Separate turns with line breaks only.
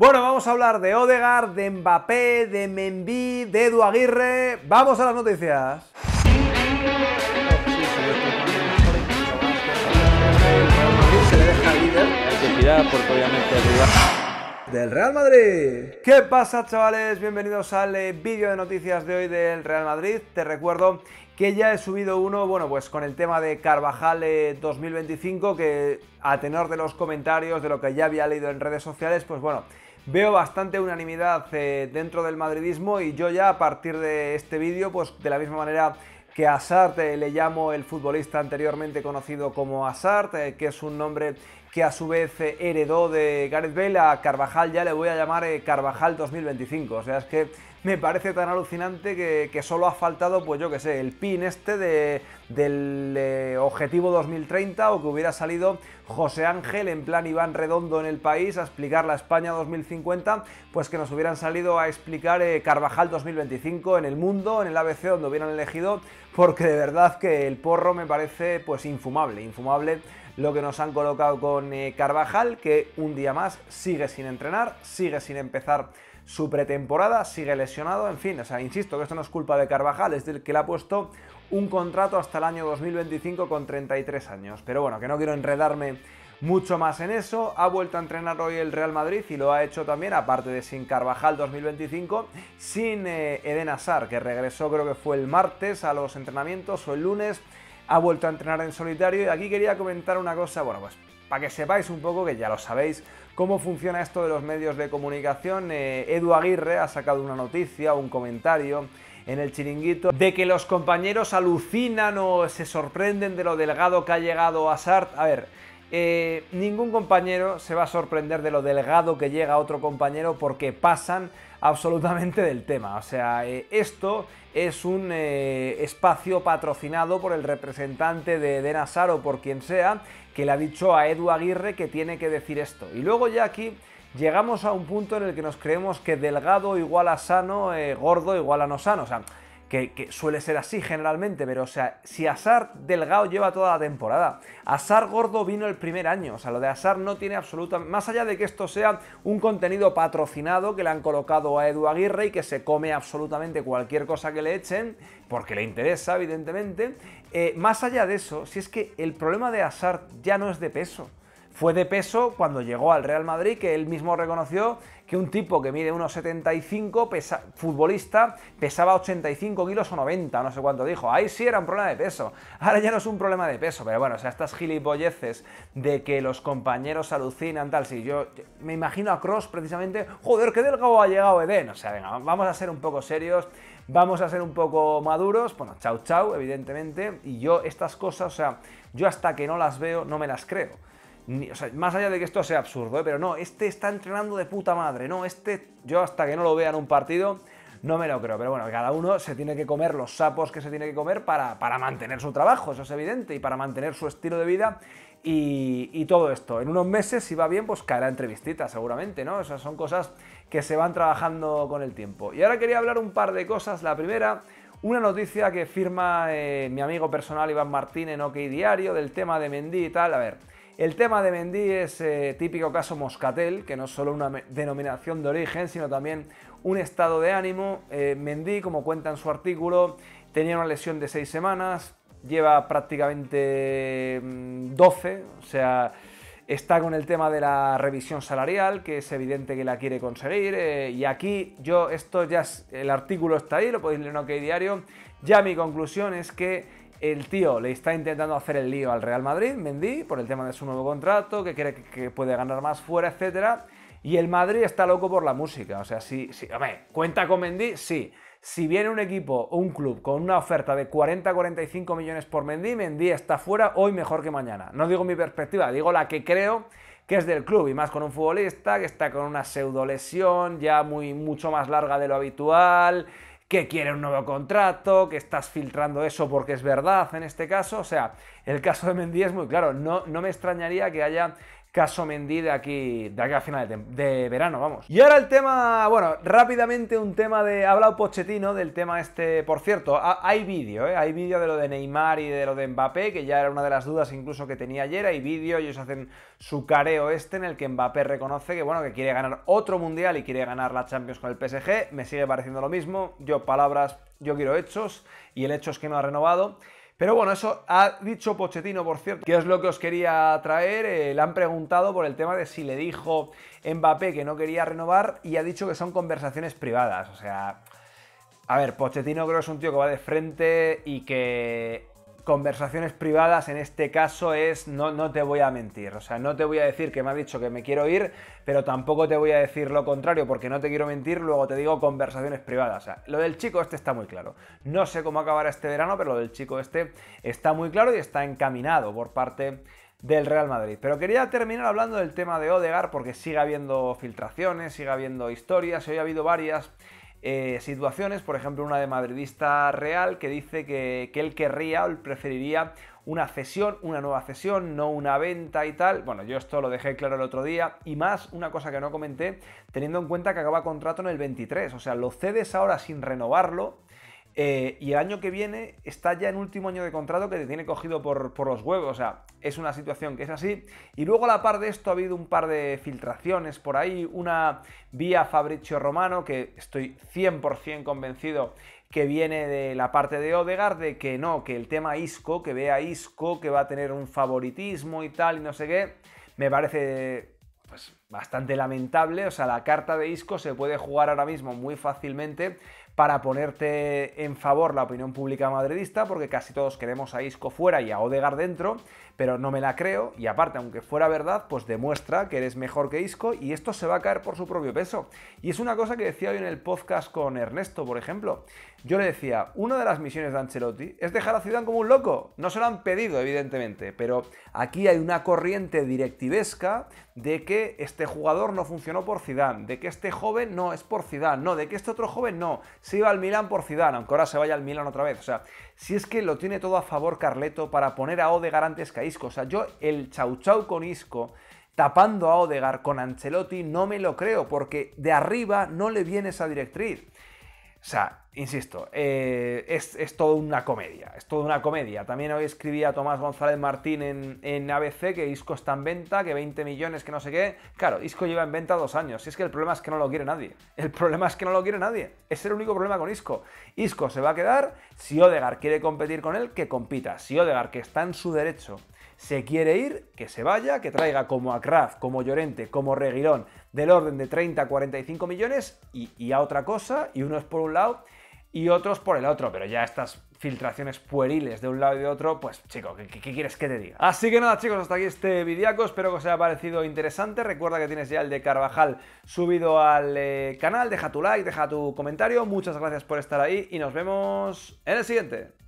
Bueno, vamos a hablar de Odegaard, de Mbappé, de Mendy, de Edu Aguirre. Vamos a las noticias. Del Real Madrid. ¿Qué pasa chavales? Bienvenidos al eh, vídeo de noticias de hoy del Real Madrid. Te recuerdo que ya he subido uno, bueno, pues con el tema de Carvajal 2025, eh, que a tenor de los comentarios, de lo que ya había leído en redes sociales, pues bueno, Veo bastante unanimidad eh, dentro del madridismo y yo ya a partir de este vídeo, pues de la misma manera que Asart eh, le llamo el futbolista anteriormente conocido como Asart, eh, que es un nombre que a su vez eh, heredó de Gareth Bale, a Carvajal ya le voy a llamar eh, Carvajal 2025. O sea, es que me parece tan alucinante que, solo ha faltado, pues yo qué sé, el pin este del eh, objetivo 2030 o que hubiera salido José Ángel en plan Iván Redondo en el país a explicar la España 2050, pues que nos hubieran salido a explicar Carvajal 2025 en el mundo, en el ABC donde hubieran elegido, porque de verdad que el porro me parece pues infumable, infumable lo que nos han colocado con eh, Carvajal, que un día más sigue sin entrenar, sigue sin empezar su pretemporada, sigue lesionado, en fin, o sea, insisto que esto no es culpa de Carvajal, es del que le ha puesto un contrato hasta el año 2025 con 33 años. Pero bueno, que no quiero enredarme mucho más en eso. Ha vuelto a entrenar hoy el Real Madrid y lo ha hecho también, aparte de sin Carvajal 2025, sin eh, Eden Hazard, que regresó creo que fue el martes a los entrenamientos o el lunes ha vuelto a entrenar en solitario y aquí quería comentar una cosa, bueno, pues para que sepáis un poco, que ya lo sabéis, cómo funciona esto de los medios de comunicación. Eh, Edu Aguirre ha sacado una noticia, un comentario en el chiringuito de que los compañeros alucinan o se sorprenden de lo delgado que ha llegado a Sart. A ver, eh, ningún compañero se va a sorprender de lo delgado que llega otro compañero porque pasan absolutamente del tema. O sea, eh, esto es un eh, espacio patrocinado por el representante de, de Nazar o por quien sea, que le ha dicho a Edu Aguirre que tiene que decir esto. Y luego ya aquí llegamos a un punto en el que nos creemos que delgado igual a sano, eh, gordo igual a no sano. O sea, que, suele ser así generalmente, pero o sea, si Asar delgado lleva toda la temporada, Asar gordo vino el primer año, o sea, lo de Asar no tiene absoluta, más allá de que esto sea un contenido patrocinado que le han colocado a Edu Aguirre y que se come absolutamente cualquier cosa que le echen, porque le interesa, evidentemente, eh, más allá de eso, si es que el problema de Asar ya no es de peso, fue de peso cuando llegó al Real Madrid, que él mismo reconoció que un tipo que mide 75 pesa, futbolista, pesaba 85 kilos o 90, no sé cuánto dijo. Ahí sí era un problema de peso. Ahora ya no es un problema de peso, pero bueno, o sea, estas gilipolleces de que los compañeros alucinan, tal, si yo, me imagino a Cross precisamente, joder, qué delgado ha llegado Eden. O sea, venga, vamos a ser un poco serios vamos a ser un poco maduros, bueno, chau chau, evidentemente, y yo estas cosas, o sea, yo hasta que no las veo no me las creo más allá de que esto sea absurdo, ¿eh? pero no, este está entrenando de puta madre, no, este, yo hasta que no lo vea en un partido, no me lo creo, pero bueno, cada uno se tiene que comer los sapos que se tiene que comer para, mantener su trabajo, eso es evidente, y para mantener su estilo de vida y, todo esto. En unos meses, si va bien, pues caerá entrevistita, seguramente, ¿no? Esas son cosas que se van trabajando con el tiempo. Y ahora quería hablar un par de cosas. La primera, una noticia que firma eh, mi amigo personal Iván Martín en OK Diario del tema de Mendy y tal. A ver. El tema de Mendy es eh, típico caso Moscatel, que no es solo una denominación de origen, sino también un estado de ánimo. Eh, Mendy, como cuenta en su artículo, tenía una lesión de seis semanas, lleva prácticamente 12, mm, o sea, está con el tema de la revisión salarial, que es evidente que la quiere conseguir. Eh, y aquí yo, esto ya es, el artículo está ahí, lo podéis leer en OK Diario. Ya mi conclusión es que el tío le está intentando hacer el lío al Real Madrid, Mendy, por el tema de su nuevo contrato, que cree que puede ganar más fuera, etc. Y el Madrid está loco por la música. O sea, si, si cuenta con Mendy, sí. Si viene un equipo o un club con una oferta de 40-45 millones por Mendy, Mendy está fuera hoy mejor que mañana. No digo mi perspectiva, digo la que creo que es del club y más con un futbolista que está con una pseudo lesión ya muy mucho más larga de lo habitual, que quiere un nuevo contrato, que estás filtrando eso porque es verdad en este caso. O sea, el caso de Mendy es muy claro. No, no me extrañaría que haya caso Mendy de aquí, de aquí a final de, verano, vamos. Y ahora el tema, bueno, rápidamente un tema de... Ha hablado Pochettino del tema este... Por cierto, hay vídeo, ¿eh? Hay vídeo de lo de Neymar y de lo de Mbappé, que ya era una de las dudas incluso que tenía ayer. Hay vídeo, ellos hacen su careo este en el que Mbappé reconoce que, bueno, que quiere ganar otro Mundial y quiere ganar la Champions con el PSG. Me sigue pareciendo lo mismo. Yo palabras, yo quiero hechos. Y el hecho es que no ha renovado. Pero bueno, eso ha dicho Pochettino, por cierto, que es lo que os quería traer. Eh, le han preguntado por el tema de si le dijo Mbappé que no quería renovar y ha dicho que son conversaciones privadas. O sea, a ver, Pochettino creo que es un tío que va de frente y que conversaciones privadas en este caso es no, no te voy a mentir, o sea, no te voy a decir que me ha dicho que me quiero ir, pero tampoco te voy a decir lo contrario porque no te quiero mentir, luego te digo conversaciones privadas. O sea, lo del chico este está muy claro. No sé cómo acabará este verano, pero lo del chico este está muy claro y está encaminado por parte del Real Madrid. Pero quería terminar hablando del tema de Odegar porque sigue habiendo filtraciones, sigue habiendo historias, hoy ha habido varias eh, situaciones, por ejemplo una de Madridista Real que dice que, que él querría o preferiría una cesión, una nueva cesión, no una venta y tal. Bueno, yo esto lo dejé claro el otro día y más una cosa que no comenté, teniendo en cuenta que acaba contrato en el 23, o sea, lo cedes ahora sin renovarlo eh, y el año que viene está ya en último año de contrato que te tiene cogido por, los huevos. O sea, es una situación que es así. Y luego a la par de esto ha habido un par de filtraciones por ahí. Una vía Fabricio Romano que estoy 100% convencido que viene de la parte de Odegaard de que no, que el tema Isco, que vea Isco, que va a tener un favoritismo y tal y no sé qué. Me parece pues, bastante lamentable. O sea, la carta de Isco se puede jugar ahora mismo muy fácilmente para ponerte en favor la opinión pública madridista, porque casi todos queremos a Isco fuera y a Odegar dentro, pero no me la creo, y aparte, aunque fuera verdad, pues demuestra que eres mejor que Isco y esto se va a caer por su propio peso. Y es una cosa que decía hoy en el podcast con Ernesto, por ejemplo. Yo le decía, una de las misiones de Ancelotti es dejar a Zidane como un loco. No se lo han pedido, evidentemente, pero aquí hay una corriente directivesca de que este jugador no funcionó por Zidane, de que este joven no es por Zidane, no, de que este otro joven no se iba al Milan por Zidane, aunque ahora se vaya al Milan otra vez. O sea, si es que lo tiene todo a favor Carleto para poner a Odegar antes que a Isco. O sea, yo el chau chau con Isco tapando a Odegar con Ancelotti no me lo creo, porque de arriba no le viene esa directriz. O sea, insisto, eh, es, es toda una comedia, es toda una comedia. También hoy escribía Tomás González Martín en, en, ABC que Isco está en venta, que 20 millones, que no sé qué. Claro, Isco lleva en venta dos años, y es que el problema es que no lo quiere nadie. El problema es que no lo quiere nadie, es el único problema con Isco. Isco se va a quedar, si Odegar quiere competir con él, que compita. Si Odegar, que está en su derecho se quiere ir, que se vaya, que traiga como a Kraft, como Llorente, como Reguilón, del orden de 30 a 45 millones y, a otra cosa, y unos por un lado y otros por el otro, pero ya estas filtraciones pueriles de un lado y de otro, pues chico, ¿qué, quieres que te diga? Así que nada chicos, hasta aquí este videaco, espero que os haya parecido interesante, recuerda que tienes ya el de Carvajal subido al eh, canal, deja tu like, deja tu comentario, muchas gracias por estar ahí y nos vemos en el siguiente.